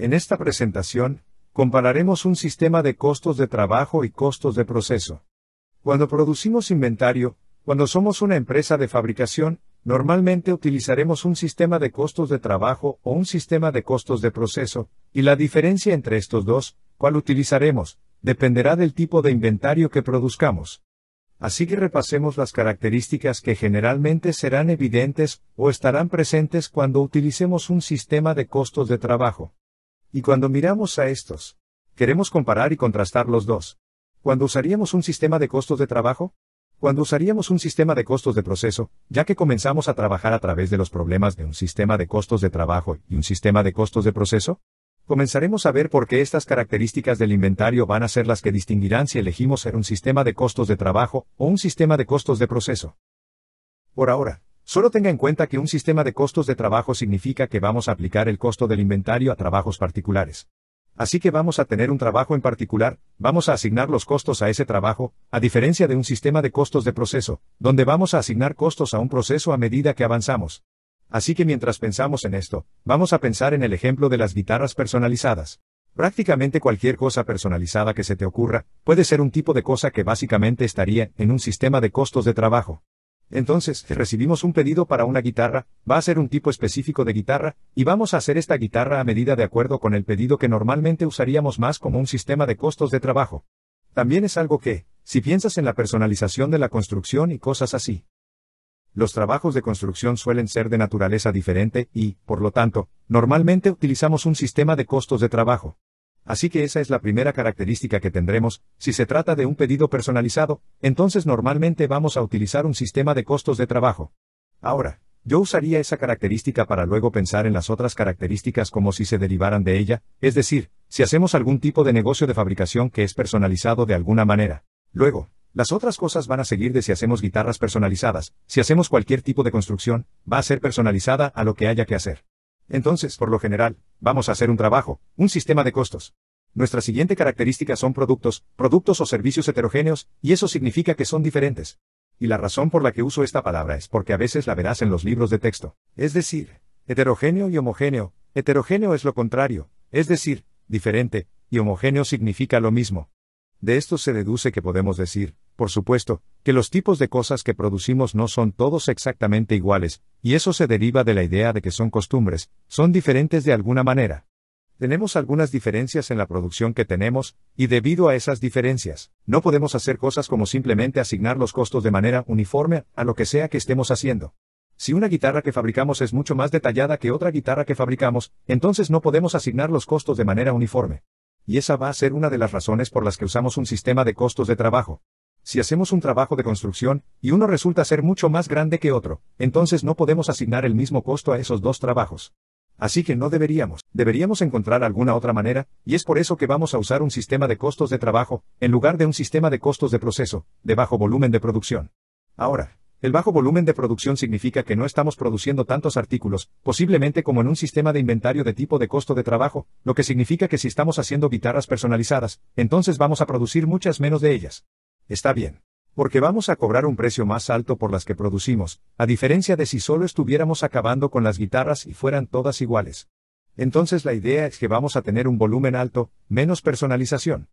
En esta presentación, compararemos un sistema de costos de trabajo y costos de proceso. Cuando producimos inventario, cuando somos una empresa de fabricación, normalmente utilizaremos un sistema de costos de trabajo o un sistema de costos de proceso, y la diferencia entre estos dos, cuál utilizaremos, dependerá del tipo de inventario que produzcamos. Así que repasemos las características que generalmente serán evidentes o estarán presentes cuando utilicemos un sistema de costos de trabajo. Y cuando miramos a estos, queremos comparar y contrastar los dos. ¿Cuándo usaríamos un sistema de costos de trabajo? ¿Cuándo usaríamos un sistema de costos de proceso, ya que comenzamos a trabajar a través de los problemas de un sistema de costos de trabajo y un sistema de costos de proceso, comenzaremos a ver por qué estas características del inventario van a ser las que distinguirán si elegimos ser un sistema de costos de trabajo o un sistema de costos de proceso. Por ahora, Solo tenga en cuenta que un sistema de costos de trabajo significa que vamos a aplicar el costo del inventario a trabajos particulares. Así que vamos a tener un trabajo en particular, vamos a asignar los costos a ese trabajo, a diferencia de un sistema de costos de proceso, donde vamos a asignar costos a un proceso a medida que avanzamos. Así que mientras pensamos en esto, vamos a pensar en el ejemplo de las guitarras personalizadas. Prácticamente cualquier cosa personalizada que se te ocurra, puede ser un tipo de cosa que básicamente estaría en un sistema de costos de trabajo. Entonces, recibimos un pedido para una guitarra, va a ser un tipo específico de guitarra, y vamos a hacer esta guitarra a medida de acuerdo con el pedido que normalmente usaríamos más como un sistema de costos de trabajo. También es algo que, si piensas en la personalización de la construcción y cosas así. Los trabajos de construcción suelen ser de naturaleza diferente y, por lo tanto, normalmente utilizamos un sistema de costos de trabajo. Así que esa es la primera característica que tendremos, si se trata de un pedido personalizado, entonces normalmente vamos a utilizar un sistema de costos de trabajo. Ahora, yo usaría esa característica para luego pensar en las otras características como si se derivaran de ella, es decir, si hacemos algún tipo de negocio de fabricación que es personalizado de alguna manera. Luego, las otras cosas van a seguir de si hacemos guitarras personalizadas, si hacemos cualquier tipo de construcción, va a ser personalizada a lo que haya que hacer. Entonces, por lo general, vamos a hacer un trabajo, un sistema de costos. Nuestra siguiente característica son productos, productos o servicios heterogéneos, y eso significa que son diferentes. Y la razón por la que uso esta palabra es porque a veces la verás en los libros de texto. Es decir, heterogéneo y homogéneo. Heterogéneo es lo contrario, es decir, diferente, y homogéneo significa lo mismo. De esto se deduce que podemos decir, por supuesto, que los tipos de cosas que producimos no son todos exactamente iguales, y eso se deriva de la idea de que son costumbres, son diferentes de alguna manera. Tenemos algunas diferencias en la producción que tenemos, y debido a esas diferencias, no podemos hacer cosas como simplemente asignar los costos de manera uniforme a lo que sea que estemos haciendo. Si una guitarra que fabricamos es mucho más detallada que otra guitarra que fabricamos, entonces no podemos asignar los costos de manera uniforme. Y esa va a ser una de las razones por las que usamos un sistema de costos de trabajo si hacemos un trabajo de construcción, y uno resulta ser mucho más grande que otro, entonces no podemos asignar el mismo costo a esos dos trabajos. Así que no deberíamos, deberíamos encontrar alguna otra manera, y es por eso que vamos a usar un sistema de costos de trabajo, en lugar de un sistema de costos de proceso, de bajo volumen de producción. Ahora, el bajo volumen de producción significa que no estamos produciendo tantos artículos, posiblemente como en un sistema de inventario de tipo de costo de trabajo, lo que significa que si estamos haciendo guitarras personalizadas, entonces vamos a producir muchas menos de ellas. Está bien. Porque vamos a cobrar un precio más alto por las que producimos, a diferencia de si solo estuviéramos acabando con las guitarras y fueran todas iguales. Entonces la idea es que vamos a tener un volumen alto, menos personalización.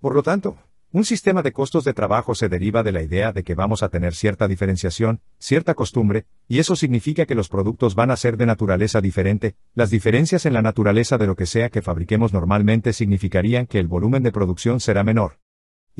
Por lo tanto, un sistema de costos de trabajo se deriva de la idea de que vamos a tener cierta diferenciación, cierta costumbre, y eso significa que los productos van a ser de naturaleza diferente, las diferencias en la naturaleza de lo que sea que fabriquemos normalmente significarían que el volumen de producción será menor.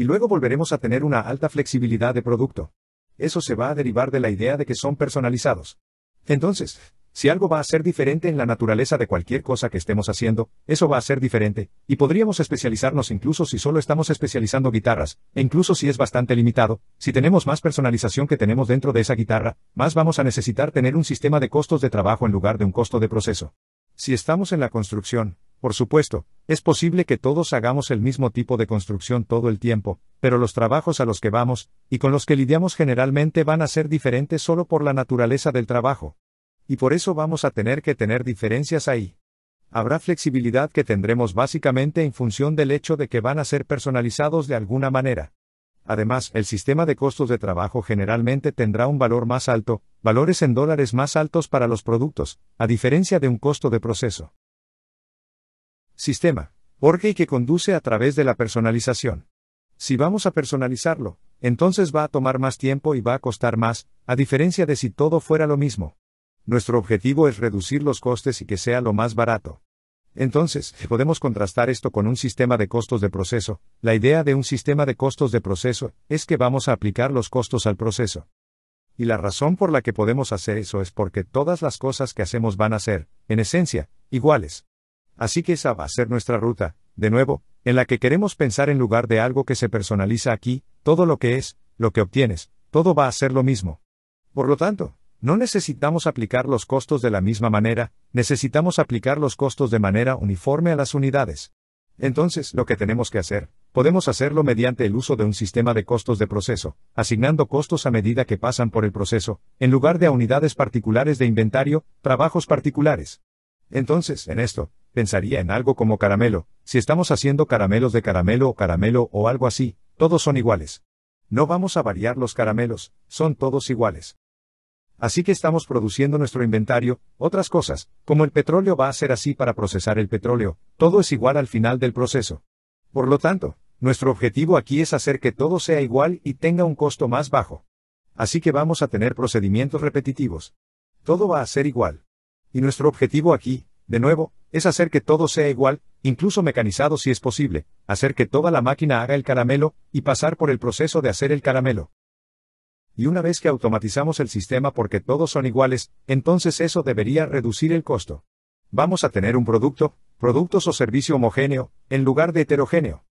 Y luego volveremos a tener una alta flexibilidad de producto. Eso se va a derivar de la idea de que son personalizados. Entonces, si algo va a ser diferente en la naturaleza de cualquier cosa que estemos haciendo, eso va a ser diferente, y podríamos especializarnos incluso si solo estamos especializando guitarras, e incluso si es bastante limitado, si tenemos más personalización que tenemos dentro de esa guitarra, más vamos a necesitar tener un sistema de costos de trabajo en lugar de un costo de proceso. Si estamos en la construcción, por supuesto, es posible que todos hagamos el mismo tipo de construcción todo el tiempo, pero los trabajos a los que vamos, y con los que lidiamos generalmente van a ser diferentes solo por la naturaleza del trabajo. Y por eso vamos a tener que tener diferencias ahí. Habrá flexibilidad que tendremos básicamente en función del hecho de que van a ser personalizados de alguna manera. Además, el sistema de costos de trabajo generalmente tendrá un valor más alto, valores en dólares más altos para los productos, a diferencia de un costo de proceso. Sistema. y que conduce a través de la personalización. Si vamos a personalizarlo, entonces va a tomar más tiempo y va a costar más, a diferencia de si todo fuera lo mismo. Nuestro objetivo es reducir los costes y que sea lo más barato. Entonces, podemos contrastar esto con un sistema de costos de proceso, la idea de un sistema de costos de proceso es que vamos a aplicar los costos al proceso. Y la razón por la que podemos hacer eso es porque todas las cosas que hacemos van a ser, en esencia, iguales. Así que esa va a ser nuestra ruta, de nuevo, en la que queremos pensar en lugar de algo que se personaliza aquí, todo lo que es, lo que obtienes, todo va a ser lo mismo. Por lo tanto, no necesitamos aplicar los costos de la misma manera, necesitamos aplicar los costos de manera uniforme a las unidades. Entonces, lo que tenemos que hacer, podemos hacerlo mediante el uso de un sistema de costos de proceso, asignando costos a medida que pasan por el proceso, en lugar de a unidades particulares de inventario, trabajos particulares. Entonces, en esto, pensaría en algo como caramelo, si estamos haciendo caramelos de caramelo o caramelo o algo así, todos son iguales. No vamos a variar los caramelos, son todos iguales. Así que estamos produciendo nuestro inventario, otras cosas, como el petróleo va a ser así para procesar el petróleo, todo es igual al final del proceso. Por lo tanto, nuestro objetivo aquí es hacer que todo sea igual y tenga un costo más bajo. Así que vamos a tener procedimientos repetitivos. Todo va a ser igual. Y nuestro objetivo aquí, de nuevo, es hacer que todo sea igual, incluso mecanizado si es posible, hacer que toda la máquina haga el caramelo, y pasar por el proceso de hacer el caramelo. Y una vez que automatizamos el sistema porque todos son iguales, entonces eso debería reducir el costo. Vamos a tener un producto, productos o servicio homogéneo, en lugar de heterogéneo.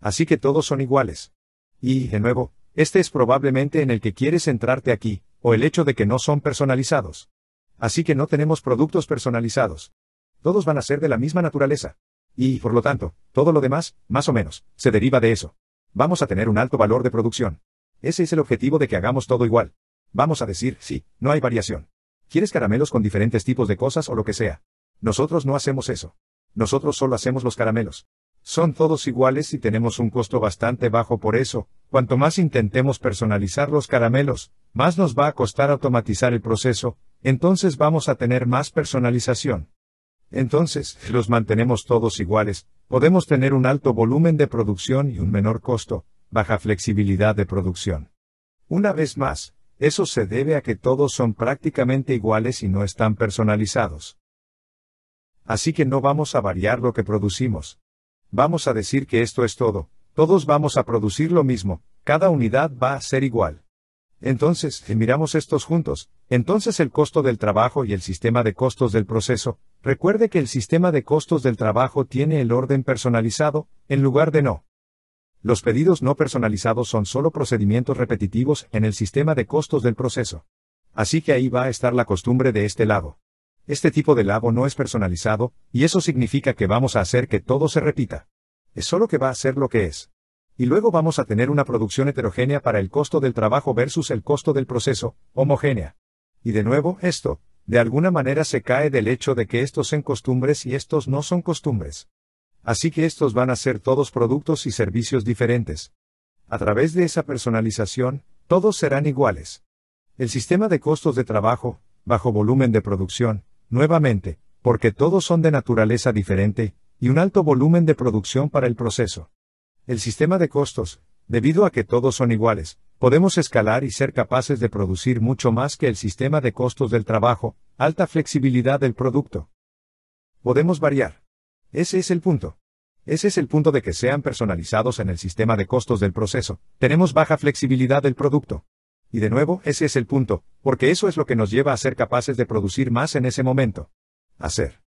Así que todos son iguales. Y, de nuevo, este es probablemente en el que quieres centrarte aquí, o el hecho de que no son personalizados. Así que no tenemos productos personalizados. Todos van a ser de la misma naturaleza. Y, por lo tanto, todo lo demás, más o menos, se deriva de eso. Vamos a tener un alto valor de producción. Ese es el objetivo de que hagamos todo igual. Vamos a decir, sí, no hay variación. ¿Quieres caramelos con diferentes tipos de cosas o lo que sea? Nosotros no hacemos eso. Nosotros solo hacemos los caramelos. Son todos iguales y tenemos un costo bastante bajo por eso, cuanto más intentemos personalizar los caramelos, más nos va a costar automatizar el proceso, entonces vamos a tener más personalización. Entonces, si los mantenemos todos iguales, podemos tener un alto volumen de producción y un menor costo, baja flexibilidad de producción. Una vez más, eso se debe a que todos son prácticamente iguales y no están personalizados. Así que no vamos a variar lo que producimos. Vamos a decir que esto es todo, todos vamos a producir lo mismo, cada unidad va a ser igual. Entonces, si miramos estos juntos, entonces el costo del trabajo y el sistema de costos del proceso, recuerde que el sistema de costos del trabajo tiene el orden personalizado, en lugar de no. Los pedidos no personalizados son solo procedimientos repetitivos en el sistema de costos del proceso. Así que ahí va a estar la costumbre de este lado. Este tipo de labo no es personalizado, y eso significa que vamos a hacer que todo se repita. Es solo que va a ser lo que es y luego vamos a tener una producción heterogénea para el costo del trabajo versus el costo del proceso, homogénea. Y de nuevo, esto, de alguna manera se cae del hecho de que estos son costumbres y estos no son costumbres. Así que estos van a ser todos productos y servicios diferentes. A través de esa personalización, todos serán iguales. El sistema de costos de trabajo, bajo volumen de producción, nuevamente, porque todos son de naturaleza diferente, y un alto volumen de producción para el proceso. El sistema de costos, debido a que todos son iguales, podemos escalar y ser capaces de producir mucho más que el sistema de costos del trabajo, alta flexibilidad del producto. Podemos variar. Ese es el punto. Ese es el punto de que sean personalizados en el sistema de costos del proceso. Tenemos baja flexibilidad del producto. Y de nuevo, ese es el punto, porque eso es lo que nos lleva a ser capaces de producir más en ese momento. Hacer.